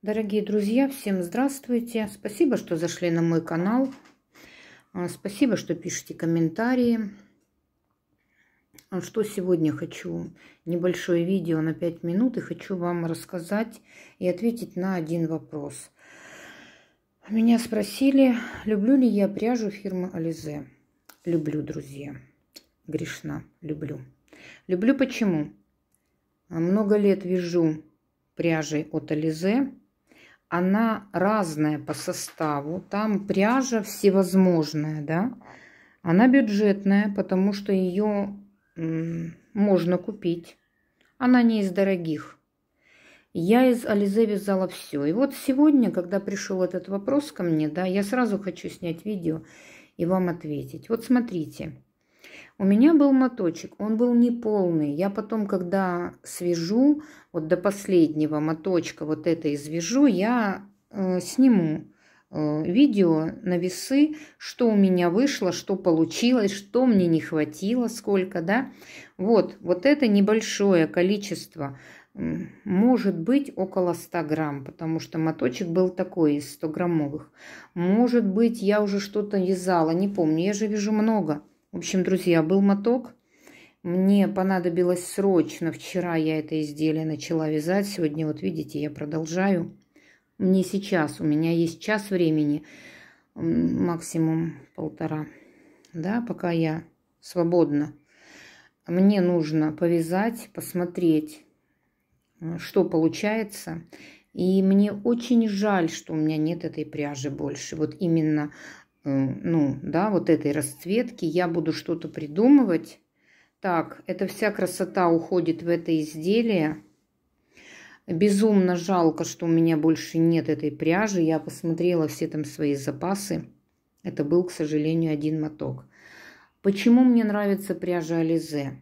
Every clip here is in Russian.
Дорогие друзья, всем здравствуйте! Спасибо, что зашли на мой канал. А, спасибо, что пишете комментарии. А что сегодня хочу? Небольшое видео на 5 минут и хочу вам рассказать и ответить на один вопрос. Меня спросили, люблю ли я пряжу фирмы Ализе. Люблю, друзья. Грешна. Люблю. Люблю почему? Много лет вяжу пряжей от Ализе она разная по составу. Там пряжа всевозможная, да. Она бюджетная, потому что ее можно купить. Она не из дорогих. Я из Ализе вязала все. И вот сегодня, когда пришел этот вопрос ко мне, да, я сразу хочу снять видео и вам ответить. Вот смотрите. У меня был моточек, он был неполный. Я потом, когда свяжу, вот до последнего моточка вот это извяжу, я э, сниму э, видео на весы, что у меня вышло, что получилось, что мне не хватило, сколько, да. Вот, вот это небольшое количество, может быть около 100 грамм, потому что моточек был такой из 100 граммовых. Может быть, я уже что-то вязала, не помню, я же вяжу много. В общем, друзья, был моток. Мне понадобилось срочно. Вчера я это изделие начала вязать. Сегодня, вот видите, я продолжаю. Мне сейчас, у меня есть час времени, максимум полтора, да, пока я свободна. Мне нужно повязать, посмотреть, что получается. И мне очень жаль, что у меня нет этой пряжи больше. Вот именно Э, ну, да, вот этой расцветки. Я буду что-то придумывать. Так, эта вся красота уходит в это изделие. Безумно жалко, что у меня больше нет этой пряжи. Я посмотрела все там свои запасы. Это был, к сожалению, один моток. Почему мне нравится пряжа Ализе?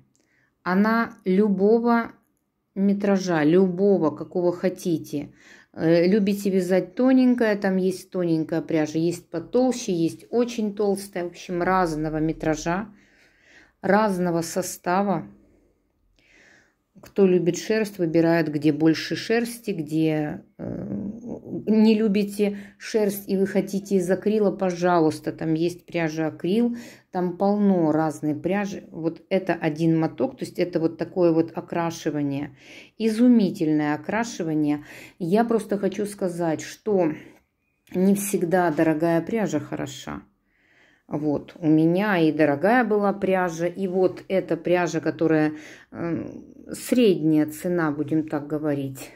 Она любого метража, любого, какого хотите. Э, любите вязать тоненькое, там есть тоненькая пряжа, есть потолще, есть очень толстая, в общем, разного метража, разного состава. Кто любит шерсть, выбирает, где больше шерсти, где э, не любите шерсть и вы хотите из акрила, пожалуйста, там есть пряжа акрил, там полно разной пряжи. Вот это один моток, то есть это вот такое вот окрашивание, изумительное окрашивание. Я просто хочу сказать, что не всегда дорогая пряжа хороша. Вот, у меня и дорогая была пряжа, и вот эта пряжа, которая э, средняя цена, будем так говорить,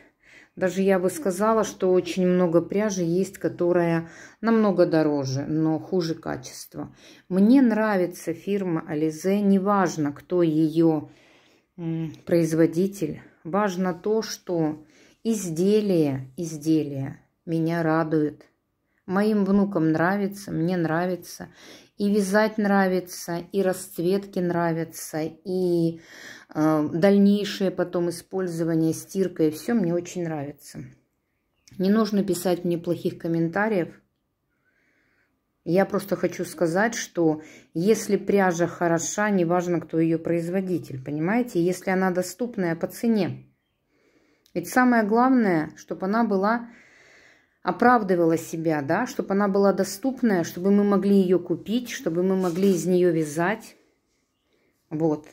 даже я бы сказала, что очень много пряжи есть, которая намного дороже, но хуже качества. Мне нравится фирма Ализе, неважно, кто ее производитель. Важно то, что изделие, изделие меня радует. Моим внукам нравится, мне нравится. И вязать нравится, и расцветки нравятся, и э, дальнейшее потом использование, стирка и все мне очень нравится. Не нужно писать мне плохих комментариев. Я просто хочу сказать, что если пряжа хороша, неважно, кто ее производитель, понимаете? Если она доступная по цене. Ведь самое главное, чтобы она была оправдывала себя, да, чтобы она была доступная, чтобы мы могли ее купить, чтобы мы могли из нее вязать. Вот.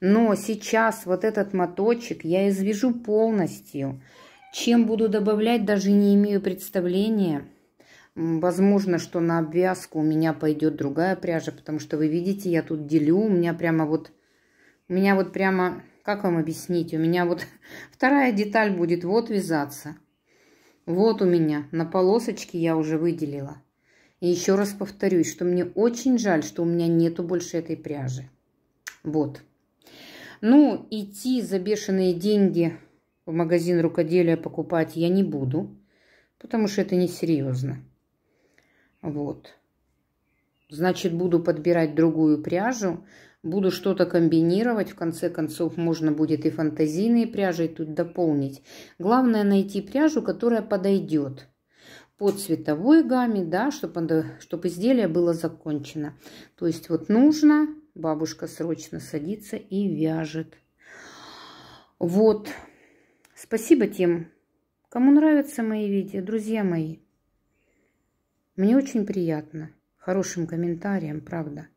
Но сейчас вот этот моточек я извяжу полностью. Чем буду добавлять, даже не имею представления. Возможно, что на обвязку у меня пойдет другая пряжа, потому что вы видите, я тут делю, у меня прямо вот, у меня вот прямо, как вам объяснить, у меня вот вторая деталь будет вот вязаться. Вот у меня, на полосочке я уже выделила. И еще раз повторюсь, что мне очень жаль, что у меня нету больше этой пряжи. Вот. Ну, идти за бешеные деньги в магазин рукоделия покупать я не буду, потому что это несерьезно. Вот. Значит, буду подбирать другую пряжу, буду что-то комбинировать. В конце концов, можно будет и фантазийные пряжи тут дополнить. Главное найти пряжу, которая подойдет по цветовой гамме, да, чтобы, чтобы изделие было закончено. То есть вот нужно, бабушка срочно садится и вяжет. Вот. Спасибо тем, кому нравятся мои видео, друзья мои. Мне очень приятно хорошим комментариям, правда.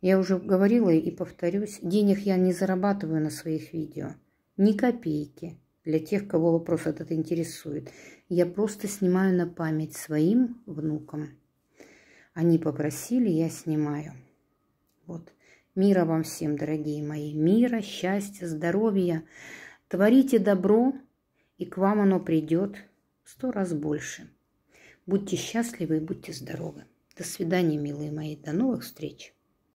Я уже говорила и повторюсь, денег я не зарабатываю на своих видео. Ни копейки для тех, кого вопрос этот интересует. Я просто снимаю на память своим внукам. Они попросили, я снимаю. Вот. Мира вам всем, дорогие мои. Мира, счастья, здоровья. Творите добро, и к вам оно придет сто раз больше. Будьте счастливы и будьте здоровы. До свидания, милые мои. До новых встреч.